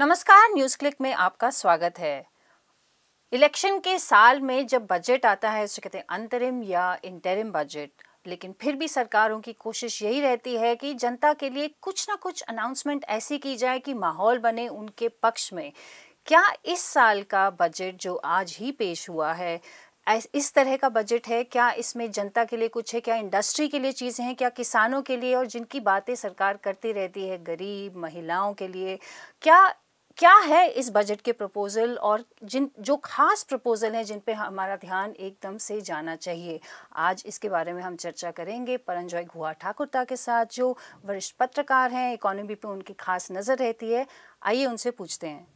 नमस्कार news click में आपका स्वागत है इलेक्शन के साल में जब बजट आता है उसे कहते हैं अंतरिम या इंटरिम बजट लेकिन फिर भी सरकारों की कोशिश यही रहती है कि जनता के लिए कुछ ना कुछ अनाउंसमेंट ऐसी की जाए कि माहौल बने उनके पक्ष में क्या इस साल का बजट जो आज ही पेश हुआ है इस तरह का बजट है क्या इसमें जनता के लिए कुछ है क्या इंडस्ट्री के लिए चीज़ें हैं क्या किसानों के लिए और जिनकी बातें सरकार करती रहती है गरीब महिलाओं के लिए क्या क्या है इस बजट के प्रपोजल और जिन जो खास प्रपोजल हैं जिन पे हमारा ध्यान एकदम से जाना चाहिए आज इसके बारे में हम चर्चा करेंगे परंजॉय गुहा ठाकुरता के साथ जो वरिष्ठ पत्रकार हैं इकोनॉमी पे उनकी खास नज़र रहती है आइए उनसे पूछते हैं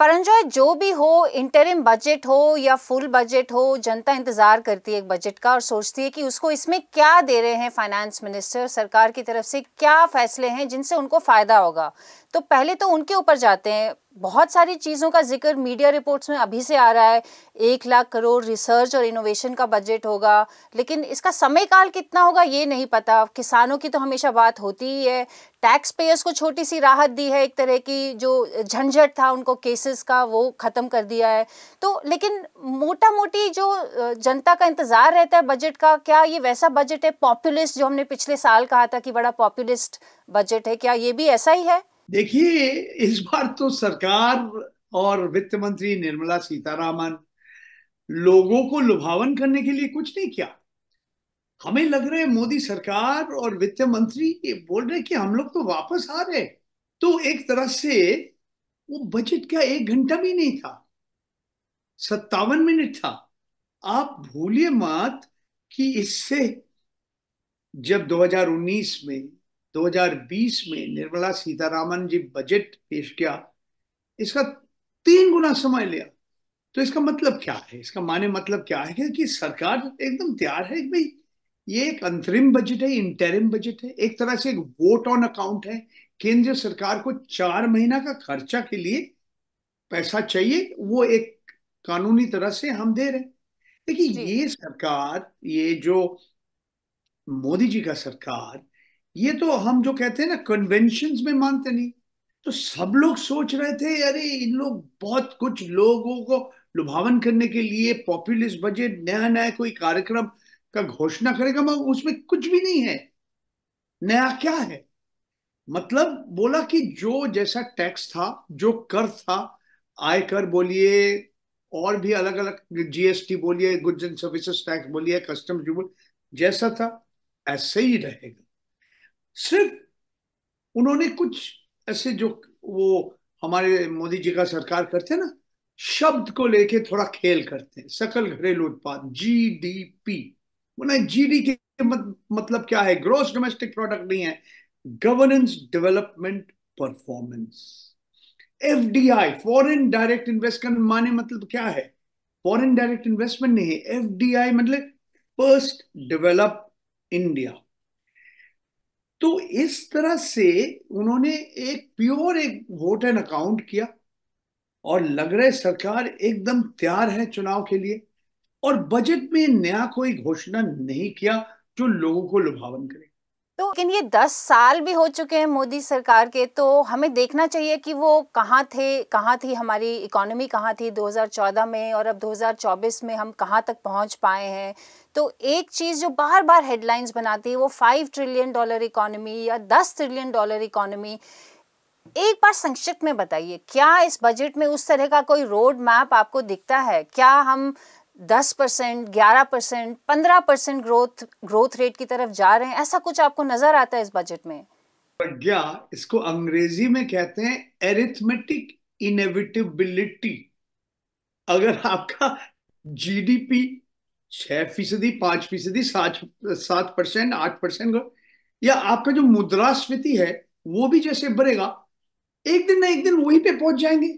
परंजॉय जो भी हो इंटरिम बजट हो या फुल बजट हो जनता इंतज़ार करती है एक बजट का और सोचती है कि उसको इसमें क्या दे रहे हैं फाइनेंस मिनिस्टर सरकार की तरफ से क्या फैसले हैं जिनसे उनको फ़ायदा होगा तो पहले तो उनके ऊपर जाते हैं बहुत सारी चीज़ों का जिक्र मीडिया रिपोर्ट्स में अभी से आ रहा है एक लाख करोड़ रिसर्च और इनोवेशन का बजट होगा लेकिन इसका समय काल कितना होगा ये नहीं पता किसानों की तो हमेशा बात होती ही है टैक्स पेयर्स को छोटी सी राहत दी है एक तरह की जो झंझट था उनको केसेस का वो ख़त्म कर दिया है तो लेकिन मोटा मोटी जो जनता का इंतज़ार रहता है बजट का क्या ये वैसा बजट है पॉपुलिस्ट जो हमने पिछले साल कहा था कि बड़ा पॉपुलिस्ट बजट है क्या ये भी ऐसा ही है देखिए इस बार तो सरकार और वित्त मंत्री निर्मला सीतारामन लोगों को लुभावन करने के लिए कुछ नहीं किया हमें लग रहा है मोदी सरकार और वित्त मंत्री बोल रहे कि हम लोग तो वापस आ रहे तो एक तरह से वो बजट का एक घंटा भी नहीं था सत्तावन मिनट था आप भूलिए मत कि इससे जब 2019 में 2020 में निर्मला सीतारामन जी बजट पेश किया इसका तीन गुना समय लिया तो इसका मतलब क्या है इसका माने मतलब क्या है कि सरकार एकदम तैयार है भाई ये एक अंतरिम बजट है इंटरिम बजट है एक तरह से एक वोट ऑन अकाउंट है केंद्र सरकार को चार महीना का खर्चा के लिए पैसा चाहिए वो एक कानूनी तरह से हम दे रहे हैं देखिए ये सरकार ये जो मोदी जी का सरकार ये तो हम जो कहते हैं ना कन्वेंशन में मानते नहीं तो सब लोग सोच रहे थे अरे इन लोग बहुत कुछ लोगों को लुभावन करने के लिए पॉपुलिस्ट बजट नया नया कोई कार्यक्रम का घोषणा करेगा मगर उसमें कुछ भी नहीं है नया क्या है मतलब बोला कि जो जैसा टैक्स था जो कर था आयकर बोलिए और भी अलग अलग जीएसटी बोलिए गुड्स एंड सर्विसेज टैक्स बोलिए कस्टम्स जैसा था ऐसे ही रहेगा सिर्फ उन्होंने कुछ ऐसे जो वो हमारे मोदी जी का सरकार करते हैं ना शब्द को लेके थोड़ा खेल करते हैं सकल घरेलू उत्पाद जी डी पी उन्हें जी डी के मतलब क्या है ग्रोस डोमेस्टिक प्रोडक्ट नहीं है governance development performance F D I foreign direct investment माने मतलब क्या है फॉरिन डायरेक्ट इन्वेस्टमेंट नहीं है एफ डी आई मतलब फर्स्ट डेवलप इंडिया तो इस तरह से उन्होंने एक प्योर एक वोट एंड अकाउंट किया और लग रहा है सरकार एकदम तैयार है चुनाव के लिए और बजट में नया कोई घोषणा नहीं किया जो लोगों को लुभावन करे तो लेकिन ये दस साल भी हो चुके हैं मोदी सरकार के तो हमें देखना चाहिए कि वो कहाँ थे कहाँ थी हमारी इकोनॉमी कहाँ थी 2014 में और अब 2024 में हम कहाँ तक पहुँच पाए हैं तो एक चीज़ जो बार बार हेडलाइंस बनाती है वो फाइव ट्रिलियन डॉलर इकोनॉमी या दस ट्रिलियन डॉलर इकोनॉमी एक बार संक्षिप्त में बताइए क्या इस बजट में उस तरह का कोई रोड मैप आपको दिखता है क्या हम दस परसेंट ग्यारह परसेंट पंद्रह परसेंट ग्रोथ ग्रोथ रेट की तरफ जा रहे हैं ऐसा कुछ आपको नजर आता है इस बजट में प्रज्ञा इसको अंग्रेजी में कहते हैं एरिथमेटिक इनेविटेबिलिटी अगर आपका जीडीपी छह फीसदी पांच फीसदी सात सात परसेंट आठ परसेंट या आपका जो मुद्रास्फीति है वो भी जैसे बढ़ेगा एक दिन ना एक दिन वहीं पे पहुंच जाएंगे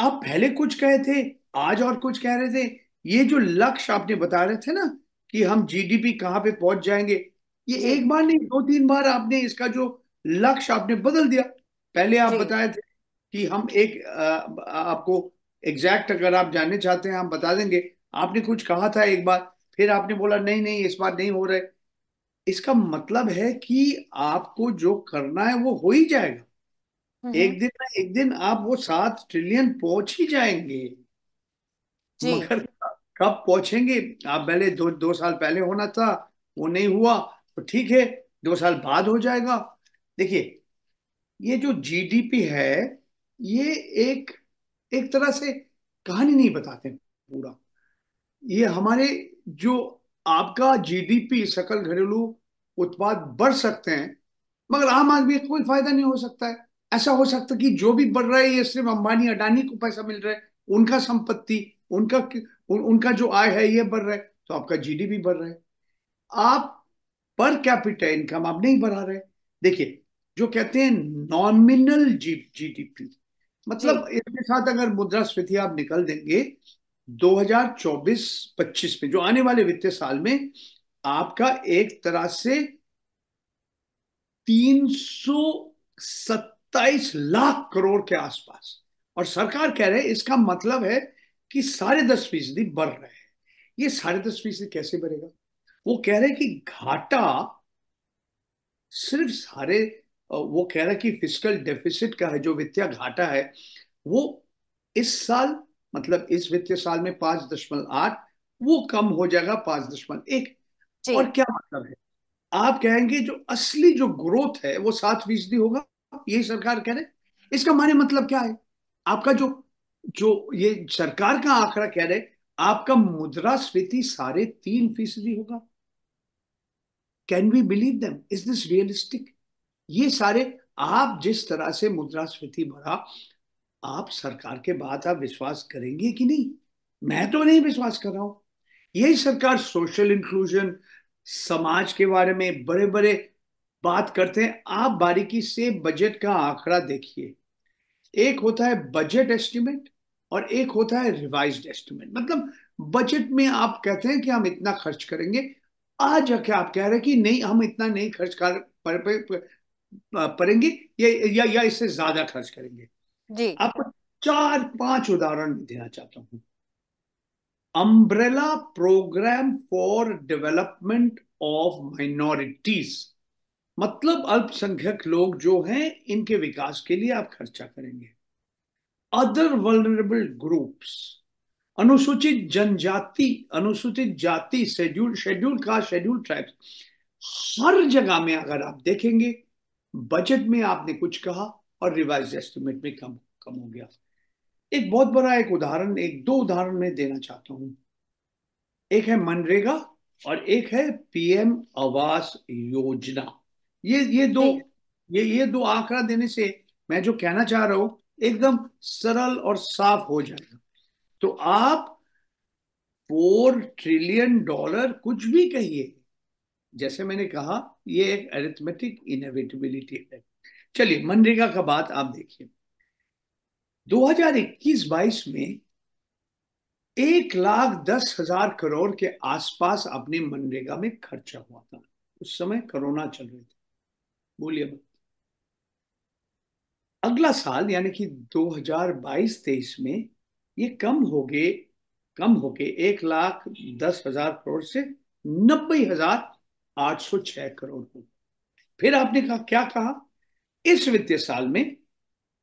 आप पहले कुछ कहे थे आज और कुछ कह रहे थे ये जो लक्ष्य आपने बता रहे थे ना कि हम जीडीपी कहाँ पे पहुंच जाएंगे ये एक बार नहीं दो तीन बार आपने इसका जो लक्ष्य आपने बदल दिया पहले आप बताए थे कि हम एक आ, आपको एग्जैक्ट अगर आप जानने चाहते हैं हम बता देंगे आपने कुछ कहा था एक बार फिर आपने बोला नहीं नहीं इस बार नहीं हो रहे इसका मतलब है कि आपको जो करना है वो हो ही जाएगा हम्म। एक दिन ना एक दिन आप वो सात ट्रिलियन पहुंच ही जाएंगे जी। मगर कब पहुंचेंगे आप पहले दो दो साल पहले होना था वो नहीं हुआ तो ठीक है दो साल बाद हो जाएगा देखिए ये जो जीडीपी है ये एक एक तरह से कहानी नहीं बताते पूरा ये हमारे जो आपका जीडीपी सकल घरेलू उत्पाद बढ़ सकते हैं मगर आम आदमी को कोई फायदा नहीं हो सकता है ऐसा हो सकता है कि जो भी बढ़ रहा है ये सिर्फ अंबानी अडानी को पैसा मिल रहा है उनका संपत्ति उनका उन, उनका जो आय है ये बढ़ रहा है तो आपका जीडीपी बढ़ रहा है आप पर कैपिटल इनकम आप नहीं बढ़ा रहे देखिए जो कहते हैं नॉमिनल मतलब जी जीडीपी मतलब इसके साथ अगर मुद्रा स्फीति आप निकल देंगे 2024-25 में जो आने वाले वित्तीय साल में आपका एक तरह से तीन लाख करोड़ के आसपास और सरकार कह रहे हैं इसका मतलब है कि साढ़े दस फीसदी बढ़ रहे हैं ये साढ़े दस फीसदी कैसे बढ़ेगा वो कह रहे हैं कि घाटा सिर्फ सारे वो कह रहा है कि फिजिकल डेफिसिट का है जो वित्तीय घाटा है वो इस साल मतलब इस वित्तीय साल में पांच दशमलव आठ वो कम हो जाएगा पांच दशमलव एक और क्या मतलब है आप कहेंगे जो असली जो ग्रोथ है वो सात फीसदी होगा यही सरकार कह रहे इसका माने मतलब क्या है आपका जो जो ये सरकार का आंकड़ा कह रहे आपका मुद्रास्फीति साढ़े तीन फीसदी होगा can we believe them is this realistic ये सारे आप जिस तरह से मुद्रास्फीति बढ़ा आप सरकार के बाद आप विश्वास करेंगे कि नहीं मैं तो नहीं विश्वास कर रहा हूं यही सरकार सोशल इंक्लूजन समाज के बारे में बड़े बड़े बात करते हैं आप बारीकी से बजट का आंकड़ा देखिए एक होता है बजट एस्टिमेट और एक होता है रिवाइज एस्टिमेट मतलब बजट में आप कहते हैं कि हम इतना खर्च करेंगे आ जाके आप कह रहे हैं कि नहीं हम इतना नहीं खर्च कर पड़ेंगे या, या, या इससे ज्यादा खर्च करेंगे जी आपको चार पांच उदाहरण देना चाहता हूं umbrella programme for development of minorities मतलब अल्पसंख्यक लोग जो हैं इनके विकास के लिए आप खर्चा करेंगे अदर वर्नरेबल ग्रुप्स अनुसूचित जनजाति अनुसूचित जाति शेड्यूल शेड्यूल का शेड्यूल ट्राइब्स हर जगह में अगर आप देखेंगे बजट में आपने कुछ कहा और रिवाइज एस्टिमेट में कम कम हो गया एक बहुत बड़ा एक उदाहरण एक दो उदाहरण में देना चाहता हूं एक है मनरेगा और एक है पीएम आवास योजना ये ये दो ये ये दो आंकड़ा देने से मैं जो कहना चाह रहा हूं एकदम सरल और साफ हो जाएगा तो आप फोर ट्रिलियन डॉलर कुछ भी कहिए जैसे मैंने कहा ये एक अरिथमेटिक इनविटेबिलिटी है चलिए मनरेगा का बात आप देखिए 2021-22 में एक लाख दस हजार करोड़ के आसपास अपने मनरेगा में खर्चा हुआ था उस समय कोरोना चल रही थी बोलिए अगला साल यानी कि 2022-23 में ये कम हो गए कम होके एक लाख दस हजार करोड़ से नब्बे हजार आठ सौ छह करोड़ हो फिर आपने कहा क्या कहा इस वित्तीय साल में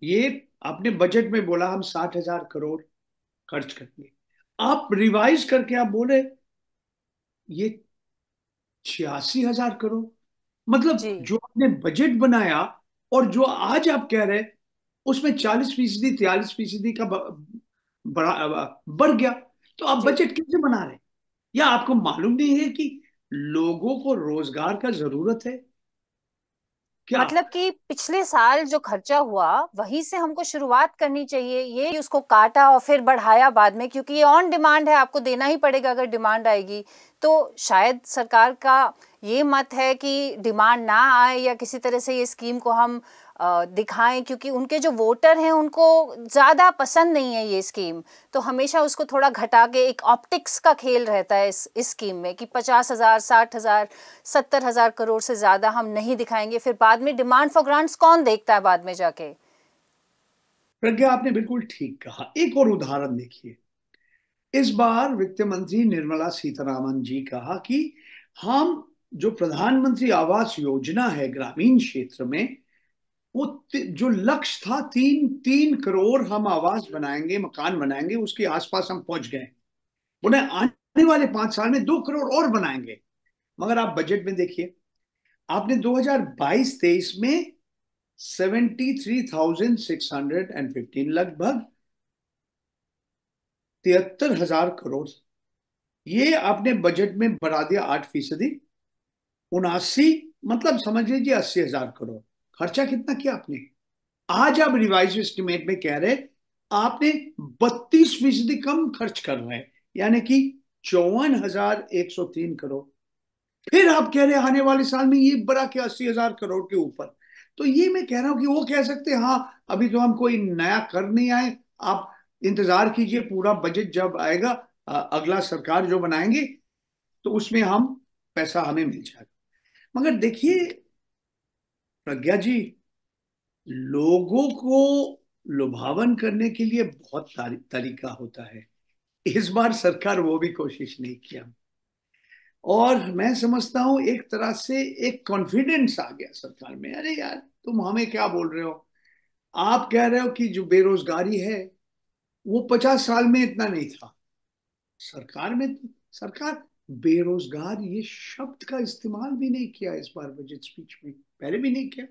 ये आपने बजट में बोला हम साठ हजार करोड़ खर्च करेंगे आप रिवाइज करके आप बोले ये छियासी हजार करोड़ मतलब जो आपने बजट बनाया और जो आज आप कह रहे उसमें चालीस फीसदी तिरालीस फीसदी का बढ़ा बढ़ गया तो आप बजट कैसे बना रहे या आपको मालूम नहीं है कि लोगों को रोजगार का जरूरत है क्या? मतलब कि पिछले साल जो खर्चा हुआ वहीं से हमको शुरुआत करनी चाहिए ये उसको काटा और फिर बढ़ाया बाद में क्योंकि ये ऑन डिमांड है आपको देना ही पड़ेगा अगर डिमांड आएगी तो शायद सरकार का ये मत है कि डिमांड ना आए या किसी तरह से ये स्कीम को हम दिखाएं क्योंकि उनके जो वोटर हैं उनको ज़्यादा पसंद नहीं है ये स्कीम तो हमेशा उसको थोड़ा घटा के एक ऑप्टिक्स का खेल रहता है इस इस स्कीम में कि पचास हज़ार साठ हज़ार सत्तर हज़ार करोड़ से ज़्यादा हम नहीं दिखाएंगे फिर बाद में डिमांड फॉर ग्रांट्स कौन देखता है बाद में जाके प्रज्ञा आपने बिल्कुल ठीक कहा एक और उदाहरण देखिए इस बार वित्त मंत्री निर्मला सीतारामन जी कहा कि हम जो प्रधानमंत्री आवास योजना है ग्रामीण क्षेत्र में वो जो लक्ष्य था तीन तीन करोड़ हम आवास बनाएंगे मकान बनाएंगे उसके आसपास हम पहुंच गए उन्हें आने वाले पांच साल में दो करोड़ और बनाएंगे मगर आप बजट में देखिए आपने 2022-23 में 73,615 लगभग तिहत्तर हजार करोड़ ये आपने बजट में बढ़ा दिया आठ फीसदी उनासी मतलब समझ लीजिए अस्सी हजार करोड़ खर्चा कितना किया आपने आज आप रिवाइज एस्टिमेट में कह रहे आपने बत्तीस फीसदी कम खर्च कर रहे हैं यानी कि चौवन हजार एक सौ तीन करोड़ फिर आप कह रहे आने वाले साल में ये बड़ा के अस्सी हजार करोड़ के ऊपर तो ये मैं कह रहा हूं कि वो कह सकते हैं हाँ अभी तो हम कोई नया कर नहीं आए आप इंतजार कीजिए पूरा बजट जब आएगा अगला सरकार जो बनाएंगे तो उसमें हम पैसा हमें मिल जाएगा मगर देखिए प्रज्ञा जी लोगों को लुभावन करने के लिए बहुत तरीका होता है इस बार सरकार वो भी कोशिश नहीं किया और मैं समझता हूं एक तरह से एक कॉन्फिडेंस आ गया सरकार में अरे यार तुम हमें क्या बोल रहे हो आप कह रहे हो कि जो बेरोजगारी है वो पचास साल में इतना नहीं था सरकार में सरकार बेरोजगार ये शब्द का इस्तेमाल भी नहीं किया इस बार बजट स्पीच में पहले भी नहीं किया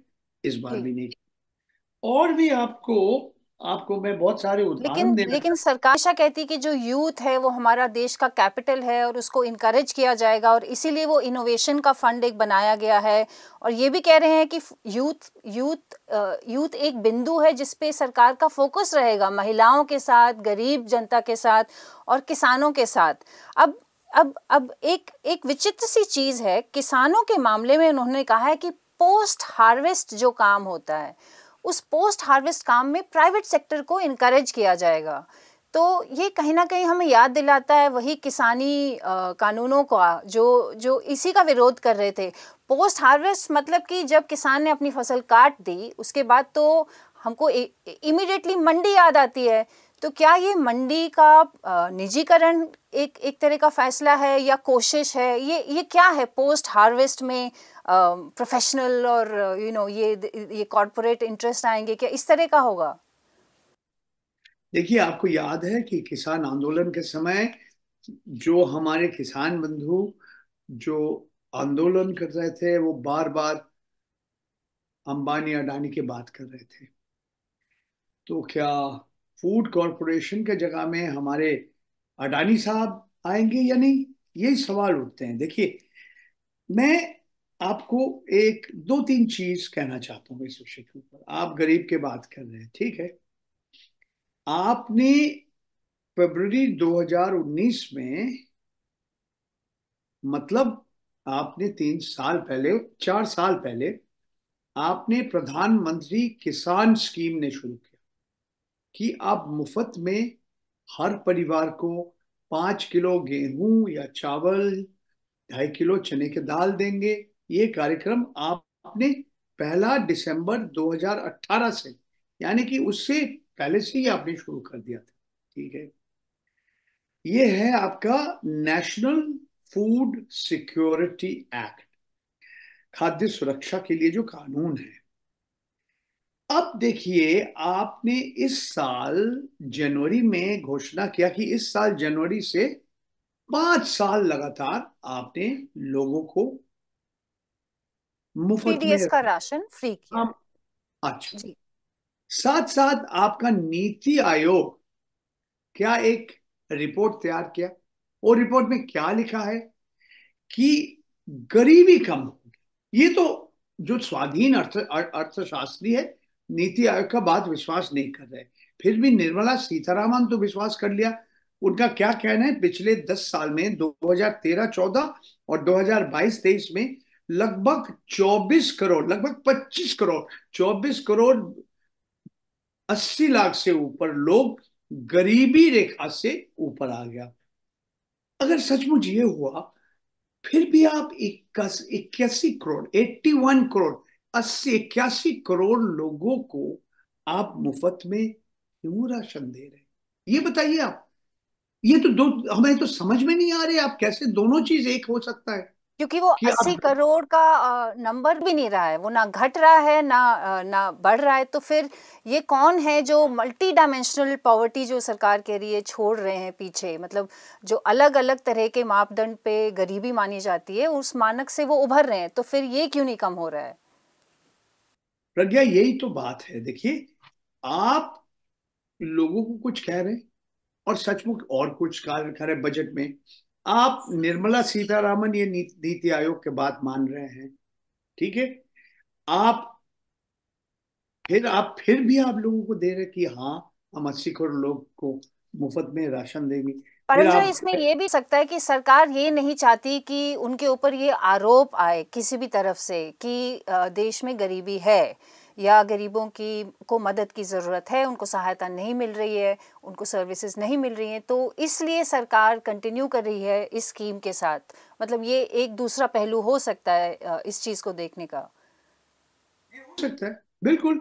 इस बार भी नहीं किया और भी आपको आपको मैं बहुत सारे उदाहरण लेकिन, लेकिन सरकार कहती कि जो यूथ है वो हमारा देश का कैपिटल है और उसको इनकरेज किया जाएगा और इसीलिए वो इनोवेशन का फंड एक बनाया गया है और ये भी कह रहे हैं कि यूथ यूथ यूथ एक बिंदु है जिसपे सरकार का फोकस रहेगा महिलाओं के साथ गरीब जनता के साथ और किसानों के साथ अब अब अब एक एक विचित्र सी चीज़ है किसानों के मामले में उन्होंने कहा है कि पोस्ट हार्वेस्ट जो काम होता है उस पोस्ट हार्वेस्ट काम में प्राइवेट सेक्टर को इनकरेज किया जाएगा तो ये कहीं ना कहीं हमें याद दिलाता है वही किसानी आ, कानूनों का जो जो इसी का विरोध कर रहे थे पोस्ट हार्वेस्ट मतलब कि जब किसान ने अपनी फसल काट दी उसके बाद तो हमको इमिडिएटली मंडी याद आती है तो क्या ये मंडी का निजीकरण एक एक तरह का फैसला है या कोशिश है ये ये क्या है पोस्ट हार्वेस्ट में प्रोफेशनल और यू नो ये ये कॉरपोरेट इंटरेस्ट आएंगे क्या इस तरह का होगा देखिए आपको याद है कि किसान आंदोलन के समय जो हमारे किसान बंधु जो आंदोलन कर रहे थे वो बार बार अंबानी अडानी की बात कर रहे थे तो क्या फूड कॉरपोरेशन के जगह में हमारे अडानी साहब आएंगे या नहीं यही सवाल उठते हैं देखिए मैं आपको एक दो तीन चीज कहना चाहता हूँ इस विषय के ऊपर आप गरीब के बात कर रहे हैं ठीक है आपने फरवरी 2019 में मतलब आपने तीन साल पहले चार साल पहले आपने प्रधानमंत्री किसान स्कीम ने शुरू किया कि आप मुफ्त में हर परिवार को पांच किलो गेहूं या चावल ढाई किलो चने के दाल देंगे ये कार्यक्रम आपने पहला दिसंबर 2018 से यानी कि उससे पहले से ही आपने शुरू कर दिया था ठीक है ये है आपका नेशनल फूड सिक्योरिटी एक्ट खाद्य सुरक्षा के लिए जो कानून है अब देखिए आपने इस साल जनवरी में घोषणा किया कि इस साल जनवरी से पांच साल लगातार आपने लोगों को मुफ्त में का राशन फ्री किया अच्छा जी। साथ साथ आपका नीति आयोग क्या एक रिपोर्ट तैयार किया और रिपोर्ट में क्या लिखा है कि गरीबी कम होगी ये तो जो स्वाधीन अर्थ अर्थशास्त्री है नीति आयोग का बात विश्वास नहीं कर रहे फिर भी निर्मला सीतारामन तो विश्वास कर लिया उनका क्या कहना है पिछले दस साल में 2013-14 और 2022-23 में लगभग 24 करोड़ लगभग 25 करोड़ 24 करोड़ 80 लाख से ऊपर लोग गरीबी रेखा से ऊपर आ गया अगर सचमुच ये हुआ फिर भी आप इक्यासी करोड़ 81 करोड़ अस्सी इक्यासी करोड़ लोगों को आप मुफ्त में क्यों राशन दे रहे ये बताइए आप ये तो दो हमें तो समझ में नहीं आ रहे आप कैसे दोनों चीज एक हो सकता है क्योंकि वो अस्सी करोड़ का नंबर भी नहीं रहा है वो ना घट रहा है ना ना बढ़ रहा है तो फिर ये कौन है जो मल्टी डायमेंशनल पॉवर्टी जो सरकार कह रही है छोड़ रहे हैं पीछे मतलब जो अलग अलग तरह के मापदंड पे गरीबी मानी जाती है उस मानक से वो उभर रहे हैं तो फिर ये क्यों नहीं कम हो रहा है प्रज्ञा यही तो बात है देखिए आप लोगों को कुछ कह रहे हैं और सचमुच और कुछ कर रहे बजट में आप निर्मला सीतारामन ये नीति आयोग के बात मान रहे हैं ठीक है आप फिर आप फिर भी आप लोगों को दे रहे कि हाँ हम अस्सी करोड़ लोग को मुफ्त में राशन देंगे परम इसमें ये भी सकता है कि सरकार ये नहीं चाहती कि उनके ऊपर ये आरोप आए किसी भी तरफ से कि देश में गरीबी है या गरीबों की को मदद की ज़रूरत है उनको सहायता नहीं मिल रही है उनको सर्विसेज नहीं मिल रही हैं तो इसलिए सरकार कंटिन्यू कर रही है इस स्कीम के साथ मतलब ये एक दूसरा पहलू हो सकता है इस चीज़ को देखने का ये हो सकता है बिल्कुल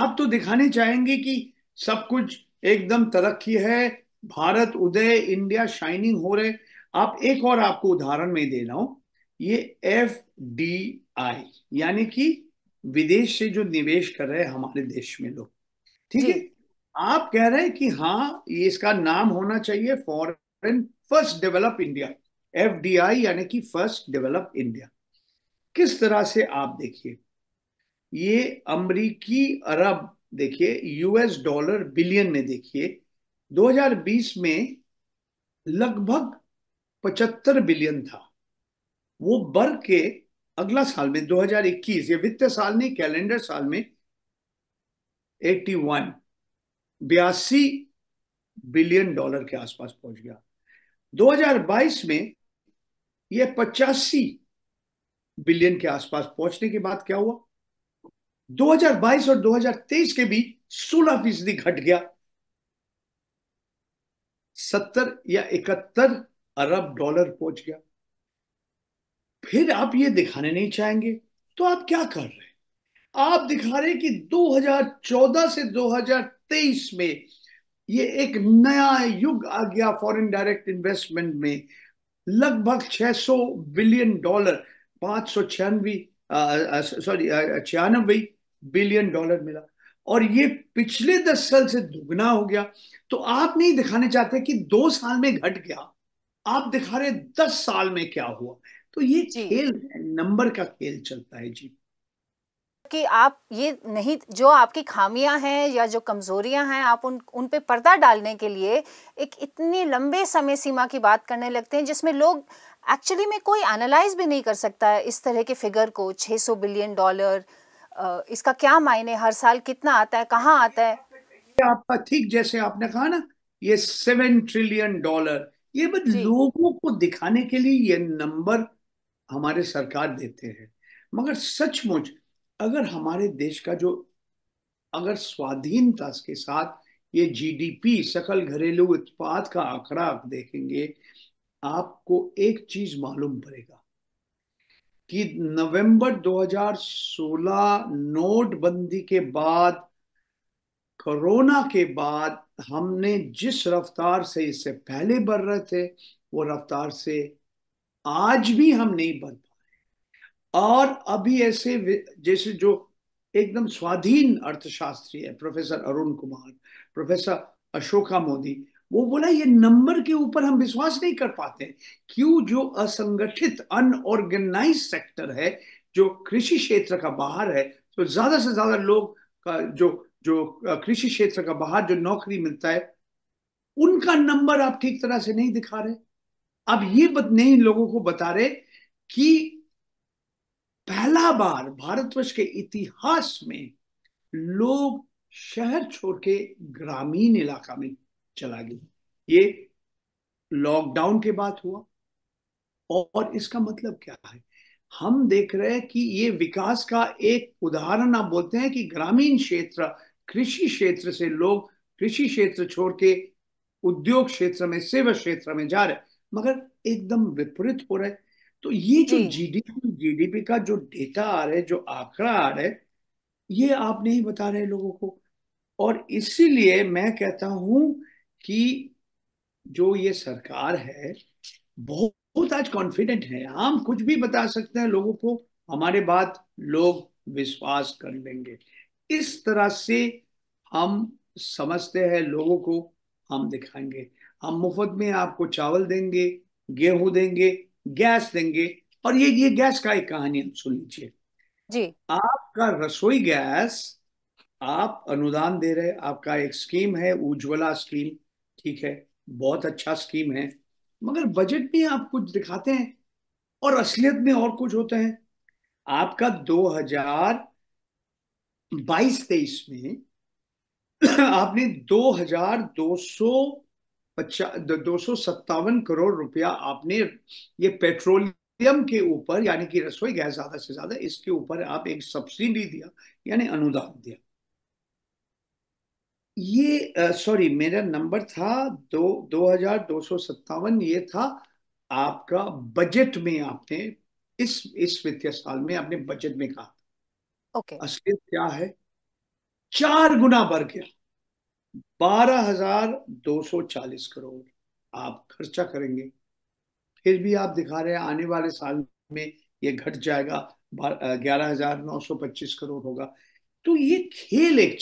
आप तो दिखाने चाहेंगे कि सब कुछ एकदम तरक्की है भारत उदय इंडिया शाइनिंग हो रहे आप एक और आपको उदाहरण में दे रहा हूं ये एफ डी आई यानी कि विदेश से जो निवेश कर रहे हैं हमारे देश में लोग ठीक है आप कह रहे हैं कि हाँ ये इसका नाम होना चाहिए foreign first develop India F D I यानी कि फर्स्ट डेवलप इंडिया किस तरह से आप देखिए ये अमरीकी अरब देखिए यूएस डॉलर बिलियन में देखिए 2020 में लगभग 75 बिलियन था वो बढ़ के अगला साल में 2021 ये वित्त साल नहीं कैलेंडर साल में 81 बयासी बिलियन डॉलर के आसपास पहुंच गया 2022 में यह पचासी बिलियन के आसपास पहुंचने के बाद क्या हुआ 2022 और 2023 के बीच सोलह फीसदी घट गया सत्तर या इकहत्तर अरब डॉलर पहुंच गया फिर आप ये दिखाने नहीं चाहेंगे तो आप क्या कर रहे हैं आप दिखा रहे हैं कि 2014 से 2023 में ये एक नया युग आ गया फॉरेन डायरेक्ट इन्वेस्टमेंट में लगभग 600 बिलियन डॉलर पांच सौ छियानवे सॉरी छियानबे बिलियन डॉलर मिला और ये पिछले दस साल से दुगना हो गया तो आप नहीं दिखाने चाहते कि दो साल में घट गया आप दिखा रहे दस साल में क्या हुआ तो ये खेल नंबर का खेल चलता है जी कि आप ये नहीं जो आपकी खामियां हैं या जो कमजोरियां हैं आप उन उन पे पर्दा डालने के लिए एक इतनी लंबे समय सीमा की बात करने लगते हैं जिसमें लोग एक्चुअली में कोई एनालाइज भी नहीं कर सकता है इस तरह के फिगर को 600 बिलियन डॉलर इसका क्या मायने हर साल कितना आता है कहाँ आता है आपका ठीक जैसे आपने कहा ना ये सेवन ट्रिलियन डॉलर ये बस लोगों को दिखाने के लिए ये नंबर हमारे सरकार देते हैं मगर सचमुच अगर हमारे देश का जो अगर स्वाधीनता के साथ ये जीडीपी सकल घरेलू उत्पाद का आंकड़ा आप देखेंगे आपको एक चीज मालूम पड़ेगा कि नवंबर 2016 नोटबंदी के बाद कोरोना के बाद हमने जिस रफ्तार से इससे पहले बढ़ रहे थे वो रफ्तार से आज भी हम नहीं बढ़ पाए और अभी ऐसे जैसे जो एकदम स्वाधीन अर्थशास्त्री है प्रोफेसर अरुण कुमार प्रोफेसर अशोका मोदी वो बोला ये नंबर के ऊपर हम विश्वास नहीं कर पाते क्यों जो असंगठित अनऑर्गेनाइज सेक्टर है जो कृषि क्षेत्र का बाहर है तो ज्यादा से ज्यादा लोग का जो जो कृषि क्षेत्र का बाहर जो नौकरी मिलता है उनका नंबर आप ठीक तरह से नहीं दिखा रहे अब ये बत नहीं लोगों को बता रहे कि पहला बार भारतवर्ष के इतिहास में लोग शहर छोड़ के ग्रामीण इलाका में चला गई ये लॉकडाउन के बाद हुआ और इसका मतलब क्या है हम देख रहे हैं कि ये विकास का एक उदाहरण आप बोलते हैं कि ग्रामीण क्षेत्र कृषि क्षेत्र से लोग कृषि क्षेत्र छोड़ के उद्योग क्षेत्र में सेवा क्षेत्र में जा रहे मगर एकदम विपरीत हो रहे तो ये जो जीडीपी जीडीपी का जो डेटा आ रहा है जो आंकड़ा आ रहा है ये आप नहीं बता रहे लोगों को और इसीलिए मैं कहता हूं कि जो ये सरकार है बहुत बहुत आज कॉन्फिडेंट है हम कुछ भी बता सकते हैं लोगों को हमारे बात लोग विश्वास कर लेंगे इस तरह से हम समझते हैं लोगों को हम दिखाएंगे हम मुफ्त में आपको चावल देंगे गेहूं देंगे गैस देंगे और ये ये गैस का एक कहानी हम सुन लीजिए जी आपका रसोई गैस आप अनुदान दे रहे आपका एक स्कीम है उज्ज्वला स्कीम ठीक है बहुत अच्छा स्कीम है मगर बजट में आप कुछ दिखाते हैं और असलियत में और कुछ होते हैं आपका 2022 तेईस में आपने दो हजार दो सौ दो सौ सत्तावन करोड़ रुपया आपने ये पेट्रोलियम के ऊपर यानी कि रसोई गैस ज्यादा से ज्यादा इसके ऊपर आप एक सब्सिडी दिया यानी अनुदान दिया ये सॉरी मेरा नंबर था दो दो हजार दो सौ सत्तावन ये था आपका बजट में आपने इस इस वित्तीय साल में आपने बजट में कहा ओके okay. असली क्या है चार गुना बढ़ गया बारह हजार दो सौ चालीस करोड़ आप खर्चा करेंगे फिर भी आप दिखा रहे हैं आने वाले साल में ये घट जाएगा ग्यारह हजार नौ सौ पच्चीस करोड़ होगा तो ये खेल एक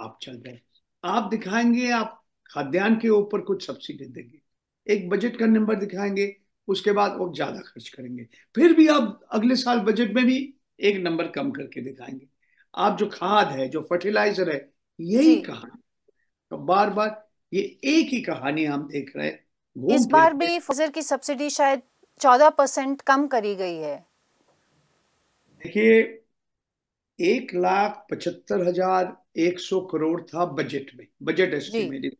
आप चल रहे हैं आप दिखाएंगे आप खाद्यान्न के ऊपर कुछ सब्सिडी देंगे एक बजट का नंबर दिखाएंगे उसके बाद वो ज्यादा खर्च करेंगे फिर भी आप अगले साल बजट में भी एक नंबर कम करके दिखाएंगे आप जो खाद है जो फर्टिलाइजर है यही कहानी तो बार बार ये एक ही कहानी हम देख रहे हैं इस बार भी फसल की सब्सिडी शायद चौदह परसेंट कम करी गई है देखिए एक लाख पचहत्तर हजार 100 करोड़ था बजट में बजट एस्टिमेटेड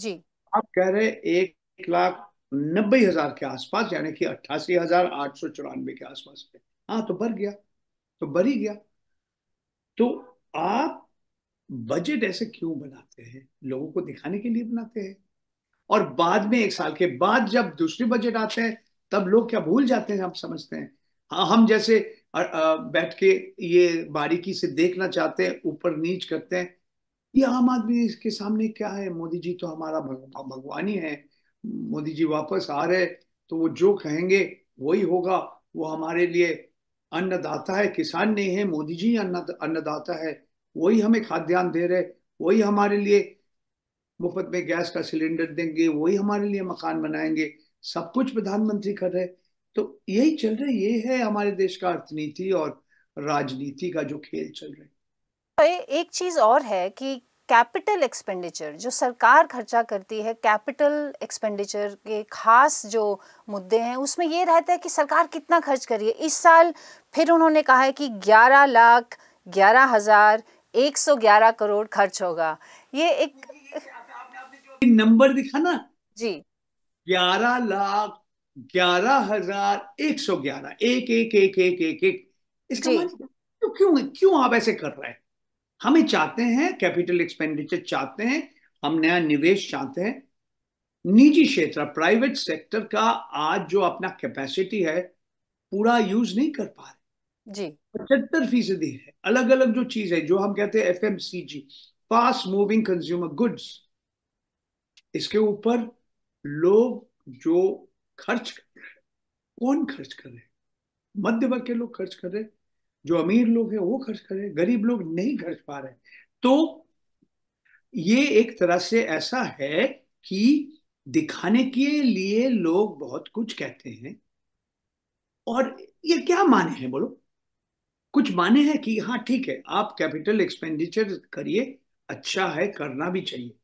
जी आप कह रहे एक लाख नब्बे हजार के आसपास यानी कि अट्ठासी हजार आठ सौ चौरानवे के आसपास हाँ तो भर गया तो भर ही गया तो आप बजट ऐसे क्यों बनाते हैं लोगों को दिखाने के लिए बनाते हैं और बाद में एक साल के बाद जब दूसरी बजट आते हैं तब लोग क्या भूल जाते हैं आप समझते हैं हाँ हम जैसे बैठ के ये बारीकी से देखना चाहते हैं ऊपर नीच करते हैं ये आम आदमी के सामने क्या है मोदी जी तो हमारा भगवान ही है मोदी जी वापस आ रहे तो वो जो कहेंगे वही होगा वो हमारे लिए अन्नदाता है किसान नहीं है मोदी जी अन्न अन्नदाता है वही हमें खाद्यान्न दे रहे वही हमारे लिए मुफ्त में गैस का सिलेंडर देंगे वही हमारे लिए मकान बनाएंगे सब कुछ प्रधानमंत्री कर रहे तो यही चल रहा है ये है हमारे देश का अर्थनीति और राजनीति का जो खेल चल रहा है तो एक चीज और है कि कैपिटल एक्सपेंडिचर जो सरकार खर्चा करती है कैपिटल एक्सपेंडिचर के खास जो मुद्दे हैं उसमें ये रहता है कि सरकार कितना खर्च कर रही है इस साल फिर उन्होंने कहा है कि 11 लाख ग्यारह हजार एक सौ ग्यारह करोड़ खर्च होगा ये एक नंबर दिखा ना जी ग्यारह लाख ग्यारह हजार एक सौ ग्यारह एक एक एक एक एक एक इसका मतलब तो क्यों क्यों आप ऐसे कर रहे हैं हमें चाहते हैं कैपिटल एक्सपेंडिचर चाहते हैं हम नया निवेश चाहते हैं निजी क्षेत्र प्राइवेट सेक्टर का आज जो अपना कैपेसिटी है पूरा यूज नहीं कर पा रहे जी पचहत्तर फीसदी है अलग अलग जो चीज है जो हम कहते हैं F M C G fast moving consumer goods इसके ऊपर लोग जो खर्च कर कौन खर्च करे मध्य वर्ग के लोग खर्च कर रहे जो अमीर लोग हैं वो खर्च कर रहे गरीब लोग नहीं खर्च पा रहे तो ये एक तरह से ऐसा है कि दिखाने के लिए लोग बहुत कुछ कहते हैं और ये क्या माने हैं बोलो कुछ माने हैं कि हाँ ठीक है आप कैपिटल एक्सपेंडिचर करिए अच्छा है करना भी चाहिए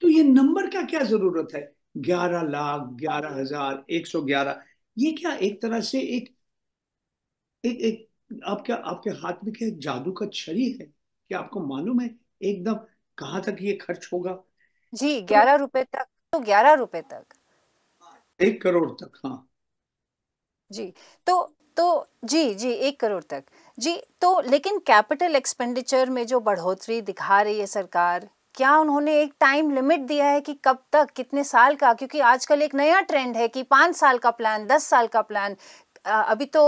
तो ये नंबर का क्या जरूरत है ग्यारह लाख ग्यारह हजार एक सौ ग्यारह ये क्या एक तरह से एक एक एक क्या आपके हाथ में क्या जादू का छड़ी है क्या आपको मालूम है एकदम कहाँ तक ये खर्च होगा जी तो ग्यारह तो, रुपए तक तो ग्यारह रुपए तक एक करोड़ तक हाँ जी तो तो जी जी एक करोड़ तक जी तो लेकिन कैपिटल एक्सपेंडिचर में जो बढ़ोतरी दिखा रही है सरकार क्या उन्होंने एक टाइम लिमिट दिया है कि कब तक कितने साल का क्योंकि आजकल एक नया ट्रेंड है कि पाँच साल का प्लान दस साल का प्लान अभी तो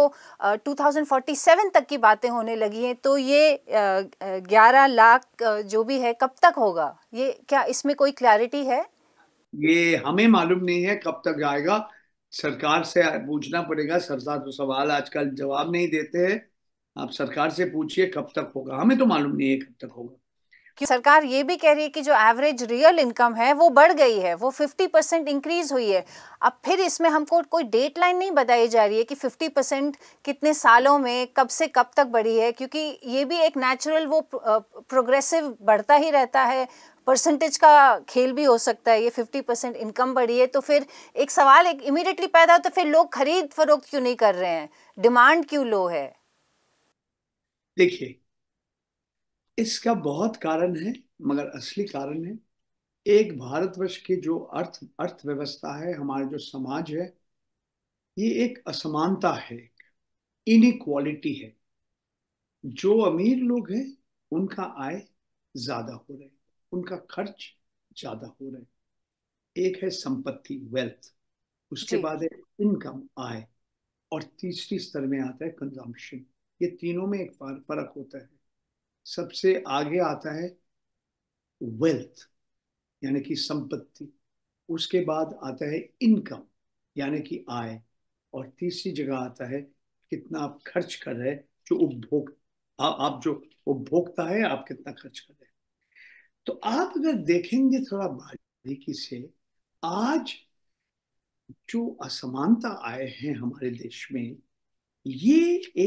2047 तक की बातें होने लगी हैं तो ये 11 लाख जो भी है कब तक होगा ये क्या इसमें कोई क्लैरिटी है ये हमें मालूम नहीं है कब तक आएगा सरकार से पूछना पड़ेगा सरकार तो सवाल आजकल जवाब नहीं देते हैं आप सरकार से पूछिए कब तक होगा हमें तो मालूम नहीं है कब तक होगा कि सरकार ये भी कह रही है कि जो एवरेज रियल इनकम है वो बढ़ गई है वो 50 परसेंट इंक्रीज हुई है अब फिर इसमें हमको कोई डेट लाइन नहीं बताई जा रही है कि 50 परसेंट कितने सालों में कब से कब तक बढ़ी है क्योंकि ये भी एक नेचुरल वो प्रोग्रेसिव बढ़ता ही रहता है परसेंटेज का खेल भी हो सकता है ये 50 परसेंट इनकम बढ़ी है तो फिर एक सवाल एक इमीडिएटली पैदा हो तो फिर लोग खरीद फरोख्त क्यों नहीं कर रहे हैं डिमांड क्यों लो है देखिए इसका बहुत कारण है मगर असली कारण है एक भारतवर्ष की जो अर्थ अर्थव्यवस्था है हमारा जो समाज है ये एक असमानता है इनक्वालिटी है जो अमीर लोग हैं उनका आय ज्यादा हो रहा है उनका खर्च ज्यादा हो रहा है एक है संपत्ति वेल्थ उसके बाद है इनकम आय और तीसरी स्तर में आता है कंजम्पशन ये तीनों में एक फर्क होता है सबसे आगे आता है वेल्थ यानी कि संपत्ति उसके बाद आता है इनकम यानी कि आय और तीसरी जगह आता है कितना आप खर्च कर रहे जो उपभोग आप जो उपभोक्ता है आप कितना खर्च कर रहे तो आप अगर देखेंगे थोड़ा बारीकी से आज जो असमानता आए हैं हमारे देश में ये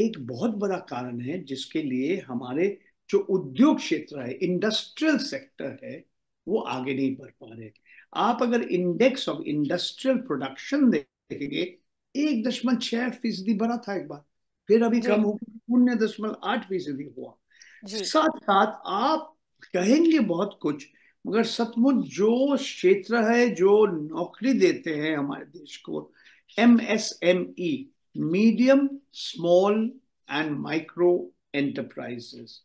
एक बहुत बड़ा कारण है जिसके लिए हमारे जो उद्योग क्षेत्र है इंडस्ट्रियल सेक्टर है वो आगे नहीं बढ़ पा रहे आप अगर इंडेक्स ऑफ इंडस्ट्रियल प्रोडक्शन देखेंगे एक दशमलव छह फीसदी बढ़ा था एक बार फिर अभी कम हो गया शून्य दशमलव आठ फीसदी हुआ साथ साथ आप कहेंगे बहुत कुछ मगर सचमुच जो क्षेत्र है जो नौकरी देते हैं हमारे देश को M S M E medium small and micro enterprises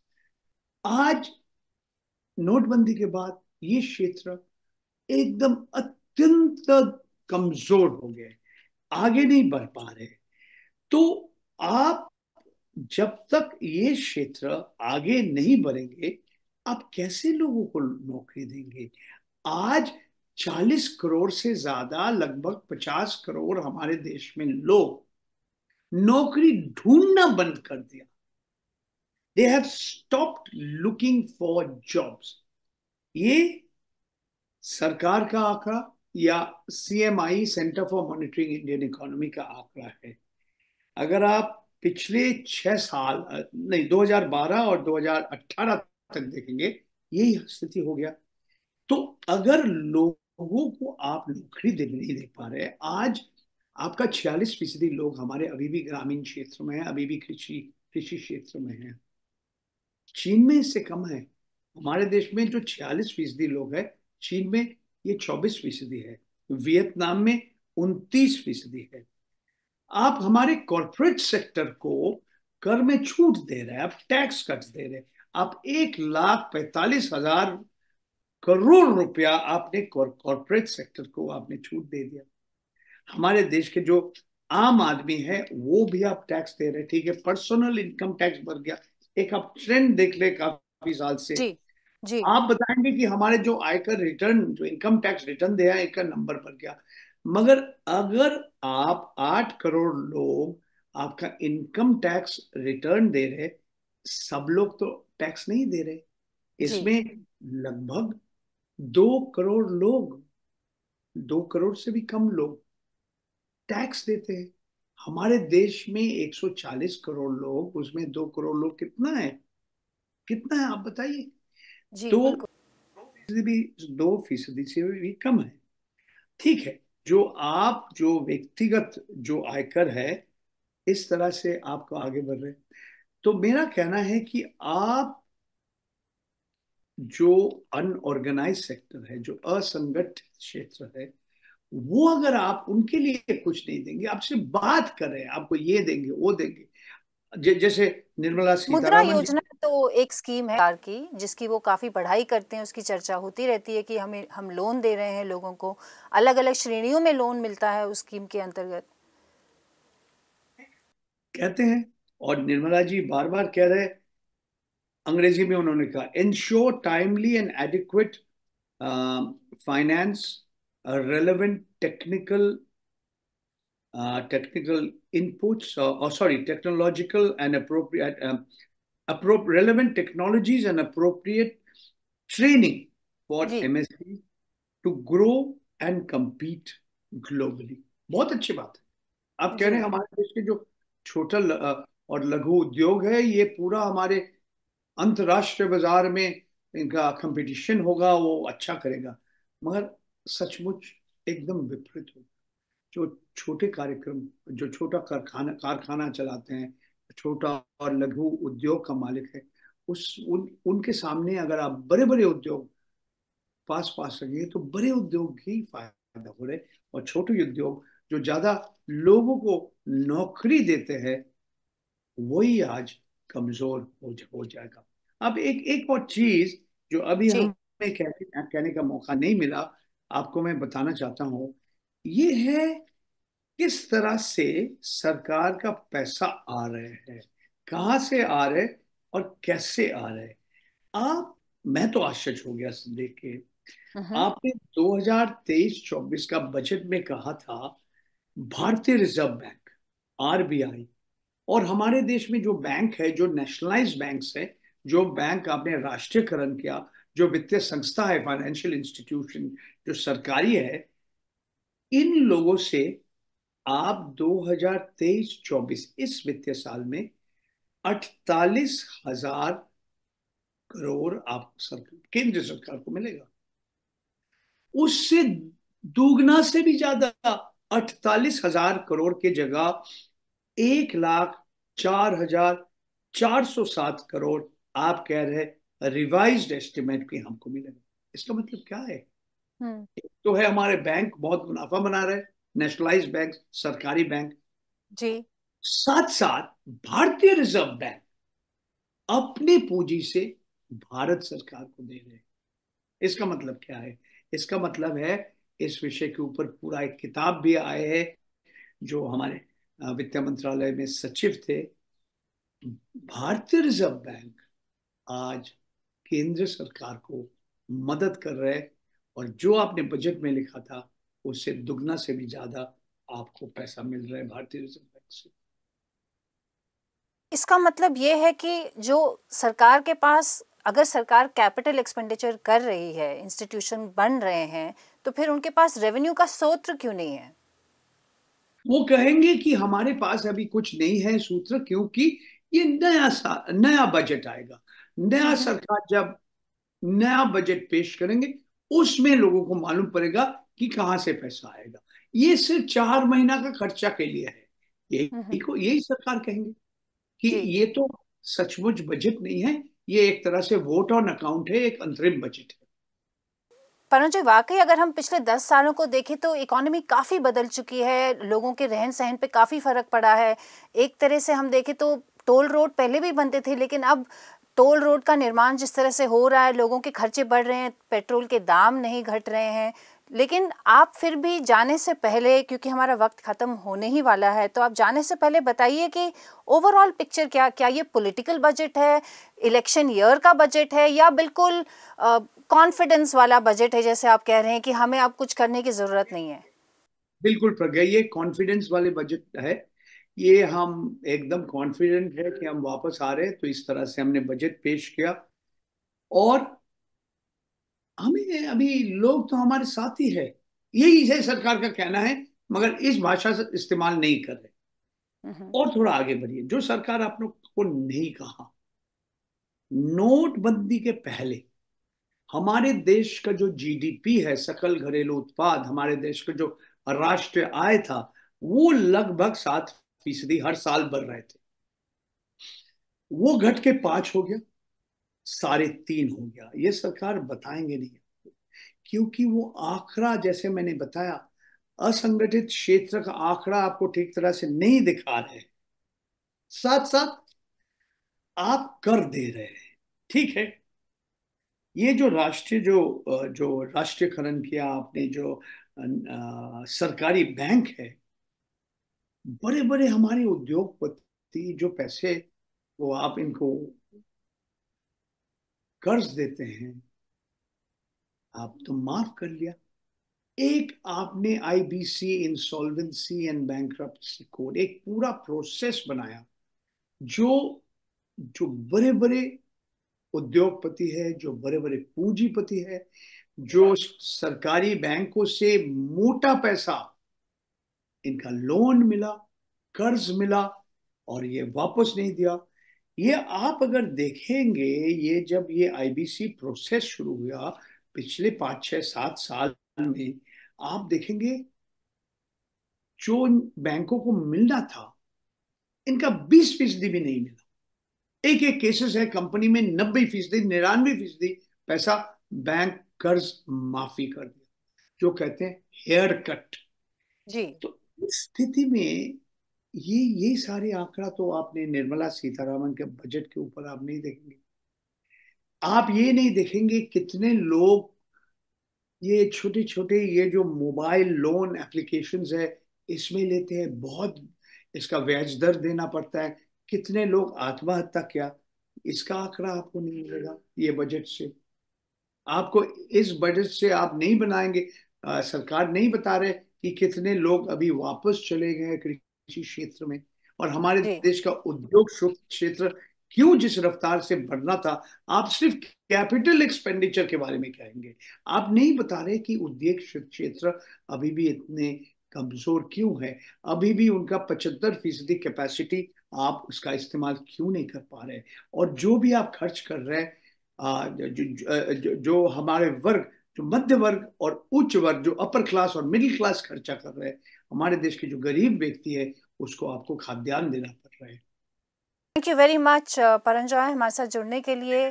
आज नोटबंदी के बाद ये क्षेत्र एकदम अत्यंत कमजोर हो गए आगे नहीं बढ़ पा रहे तो आप जब तक ये क्षेत्र आगे नहीं बढ़ेंगे आप कैसे लोगों को नौकरी देंगे आज 40 करोड़ से ज्यादा लगभग 50 करोड़ हमारे देश में लोग नौकरी ढूंढना बंद कर दिया they have stopped looking for jobs ये सरकार का आंकड़ा या CMI centre for monitoring Indian economy का आंकड़ा है अगर आप पिछले छह साल नहीं 2012 और 2018 तक देखेंगे यही स्थिति हो गया तो अगर लोगों को आप नौकरी दे नहीं दे पा रहे आज आपका छियालीस फीसदी लोग हमारे अभी भी ग्रामीण क्षेत्र में है अभी भी कृषि कृषि क्षेत्र में है चीन में इससे कम है हमारे देश में जो छियालीस फीसदी लोग हैं चीन में ये चौबीस फीसदी है वियतनाम में उनतीस फीसदी है आप हमारे कॉरपोरेट सेक्टर को कर में छूट दे रहे हैं आप टैक्स कट दे रहे हैं आप एक लाख पैतालीस हजार करोड़ रुपया आपने कॉरपोरेट सेक्टर को आपने छूट दे दिया हमारे देश के जो आम आदमी है वो भी आप टैक्स दे रहे हैं ठीक है पर्सनल इनकम टैक्स बढ़ गया एक आप ट्रेंड देख ले काफी साल से जी, जी. आप बताएंगे कि हमारे जो आयकर रिटर्न जो इनकम टैक्स रिटर्न दिया है इनकम नंबर पर क्या मगर अगर आप आठ करोड़ लोग आपका इनकम टैक्स रिटर्न दे रहे सब लोग तो टैक्स नहीं दे रहे इसमें लगभग दो करोड़ लोग दो करोड़ से भी कम लोग टैक्स देते हैं हमारे देश में 140 करोड़ लोग उसमें दो करोड़ लोग कितना है कितना है आप बताइए तो भी दो फीसदी से भी कम है ठीक है जो आप जो व्यक्तिगत जो आयकर है इस तरह से आपको आगे बढ़ रहे तो मेरा कहना है कि आप जो अनऑर्गेनाइज सेक्टर है जो असंगठित क्षेत्र है वो अगर आप उनके लिए कुछ नहीं देंगे आप सिर्फ बात हैं आपको ये देंगे वो देंगे ज, जैसे निर्मला मुद्रा योजना तो एक स्कीम है की जिसकी वो काफी पढ़ाई करते हैं उसकी चर्चा होती रहती है कि हमें हम लोन दे रहे हैं लोगों को अलग अलग श्रेणियों में लोन मिलता है उस स्कीम के अंतर्गत कहते हैं और निर्मला जी बार बार कह रहे अंग्रेजी में उन्होंने कहा ensure timely and adequate finance a relevant technical uh, technical inputs or, or, sorry technological and appropriate um, appropriate relevant technologies and appropriate training for जी. MSP to grow and compete globally. बहुत अच्छी बात है आप कह रहे हैं हमारे देश के जो छोटा और लघु उद्योग है ये पूरा हमारे अंतरराष्ट्रीय बाजार में इनका कंपटीशन होगा वो अच्छा करेगा मगर सचमुच एकदम विपरीत हो जो छोटे कार्यक्रम जो छोटा कारखाना कारखाना चलाते हैं छोटा और लघु उद्योग का मालिक है उस उन उनके सामने अगर आप बड़े बड़े उद्योग पास पास रखेंगे तो बड़े उद्योग ही फायदा हो रहे और छोटे उद्योग जो ज्यादा लोगों को नौकरी देते हैं वही आज कमजोर हो, जा, हो जाएगा अब एक एक और चीज जो अभी हमें कहने का मौका नहीं मिला आपको मैं बताना चाहता हूं ये है किस तरह से सरकार का पैसा आ रहा है कहा से आ रहा है और कैसे आ रहा है आप मैं तो आश्चर्य हो गया देख के हम्म। आपने 2023-24 का बजट में कहा था भारतीय रिजर्व बैंक आरबीआई और हमारे देश में जो बैंक है जो नेशनलाइज बैंक है जो बैंक आपने राष्ट्रीयकरण किया जो वित्तीय संस्था है फाइनेंशियल इंस्टीट्यूशन जो सरकारी है इन लोगों से आप 2023-24 इस वित्तीय साल में अड़तालीस हजार करोड़ आप सरकार केंद्र सरकार को मिलेगा उससे दुगना से भी ज्यादा अड़तालीस हजार करोड़ के जगह एक लाख चार हजार चार सौ सात करोड़ आप कह रहे रिवाइज्ड एस्टिमेट भी हमको मिलेगा इसका मतलब क्या है हम्म। तो है हमारे बैंक बहुत मुनाफा बना रहे नेशनलाइज बैंक सरकारी बैंक जी साथ साथ भारतीय रिजर्व बैंक अपनी पूंजी से भारत सरकार को दे रहे इसका मतलब क्या है इसका मतलब है इस विषय के ऊपर पूरा एक किताब भी आए है जो हमारे वित्त मंत्रालय में सचिव थे भारतीय रिजर्व बैंक आज केंद्र सरकार को मदद कर रहे और जो आपने बजट में लिखा था उससे दुगना से भी ज्यादा आपको पैसा मिल रहा है भारतीय रिजर्व बैंक से इसका मतलब ये है कि जो सरकार के पास अगर सरकार कैपिटल एक्सपेंडिचर कर रही है इंस्टीट्यूशन बन रहे हैं तो फिर उनके पास रेवेन्यू का सूत्र क्यों नहीं है वो कहेंगे कि हमारे पास अभी कुछ नहीं है सूत्र क्योंकि ये नया नया बजट आएगा नया हम्म। सरकार जब नया बजट पेश करेंगे उसमें लोगों को मालूम पड़ेगा कि कहाँ से पैसा आएगा ये सिर्फ चार महीना का खर्चा के लिए है हम्म, यही हम्म। को यही सरकार कहेंगे कि ये तो सचमुच बजट नहीं है ये एक तरह से वोट ऑन अकाउंट है एक अंतरिम बजट है परम वाकई अगर हम पिछले दस सालों को देखें तो इकोनॉमी काफ़ी बदल चुकी है लोगों के रहन सहन पे काफ़ी फर्क पड़ा है एक तरह से हम देखें तो टोल रोड पहले भी बनते थे लेकिन अब टोल रोड का निर्माण जिस तरह से हो रहा है लोगों के खर्चे बढ़ रहे हैं पेट्रोल के दाम नहीं घट रहे हैं लेकिन आप फिर भी जाने से पहले क्योंकि हमारा वक्त ख़त्म होने ही वाला है तो आप जाने से पहले बताइए कि ओवरऑल पिक्चर क्या क्या ये पॉलिटिकल बजट है इलेक्शन ईयर का बजट है या बिल्कुल कॉन्फिडेंस वाला बजट है जैसे आप कह रहे हैं कि हमें अब कुछ करने की ज़रूरत नहीं है बिल्कुल प्रज्ञा ये कॉन्फिडेंस वाले बजट है ये हम एकदम कॉन्फिडेंट है कि हम वापस आ रहे हैं तो इस तरह से हमने बजट पेश किया और हमें अभी लोग तो हमारे साथ ही है यही है सरकार का कहना है मगर इस भाषा से इस्तेमाल नहीं कर रहे हम्म। और थोड़ा आगे बढ़िए जो सरकार आप लोग को नहीं कहा नोटबंदी के पहले हमारे देश का जो जीडीपी है सकल घरेलू उत्पाद हमारे देश का जो राष्ट्रीय आय था वो लगभग सात फीसदी हर साल बढ़ रहे थे वो घट के पांच हो गया साढ़े तीन हो गया ये सरकार बताएंगे नहीं क्योंकि वो आंकड़ा जैसे मैंने बताया असंगठित क्षेत्र का आंकड़ा आपको ठीक तरह से नहीं दिखा रहे साथ साथ आप कर दे रहे हैं ठीक है ये जो राष्ट्रीय जो जो राष्ट्रीयकरण किया आपने जो आ, सरकारी बैंक है बड़े बड़े हमारे उद्योगपति जो पैसे वो आप इनको कर्ज देते हैं आप तो माफ कर लिया एक आपने IBC insolvency and bank code एक पूरा प्रोसेस बनाया जो जो बड़े बड़े उद्योगपति है जो बड़े बड़े पूंजीपति है जो सरकारी बैंकों से मोटा पैसा इनका लोन मिला कर्ज मिला और ये वापस नहीं दिया ये आप अगर देखेंगे ये जब ये आईबीसी प्रोसेस शुरू हुआ पिछले पांच छह सात साल में आप देखेंगे जो बैंकों को मिलना था इनका बीस फीसदी भी नहीं मिला एक एक केसेस है कंपनी में नब्बे फीसदी निन्यानवे फीसदी पैसा बैंक कर्ज माफी कर दिया जो कहते हैं हेयर कट जी तो स्थिति में ये ये सारे आंकड़ा तो आपने निर्मला सीतारामन के बजट के ऊपर आप नहीं देखेंगे आप ये नहीं देखेंगे कितने लोग ये छोटे छोटे ये जो मोबाइल लोन एप्लीकेशन है इसमें लेते हैं बहुत इसका व्याज दर देना पड़ता है कितने लोग आत्महत्या किया इसका आंकड़ा आपको नहीं मिलेगा ये बजट से आपको इस बजट से आप नहीं बनाएंगे आ, सरकार नहीं बता रहे कि कितने लोग अभी वापस चले गए कृषि क्षेत्र में और हमारे देश का उद्योग क्षेत्र क्यों जिस रफ्तार से बढ़ना था आप सिर्फ कैपिटल एक्सपेंडिचर के बारे में कहेंगे आप नहीं बता रहे कि उद्योग क्षेत्र अभी भी इतने कमजोर क्यों है अभी भी उनका पचहत्तर फीसदी कैपेसिटी आप उसका इस्तेमाल क्यों नहीं कर पा रहे और जो भी आप खर्च कर रहे हैं जो, जो, जो हमारे वर्ग जो मध्य वर्ग और उच्च वर्ग जो अपर क्लास और मिडिल क्लास खर्चा कर रहे हैं हमारे देश के जो गरीब व्यक्ति है उसको आपको खाद्यान्न देना पड़ रहा है thank you very much Paranjoy हमारे साथ जुड़ने के लिए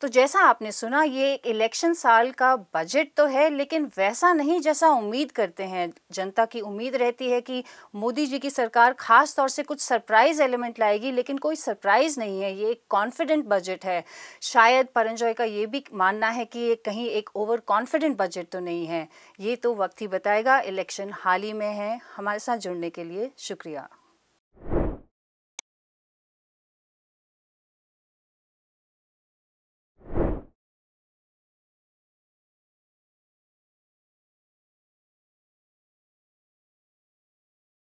तो जैसा आपने सुना ये इलेक्शन साल का बजट तो है लेकिन वैसा नहीं जैसा उम्मीद करते हैं जनता की उम्मीद रहती है कि मोदी जी की सरकार खास तौर से कुछ सरप्राइज एलिमेंट लाएगी लेकिन कोई सरप्राइज नहीं है ये एक कॉन्फिडेंट बजट है शायद परंजॉय का ये भी मानना है कि ये कहीं एक ओवर कॉन्फिडेंट बजट तो नहीं है ये तो वक्त ही बताएगा इलेक्शन हाल ही में है हमारे साथ जुड़ने के लिए शुक्रिया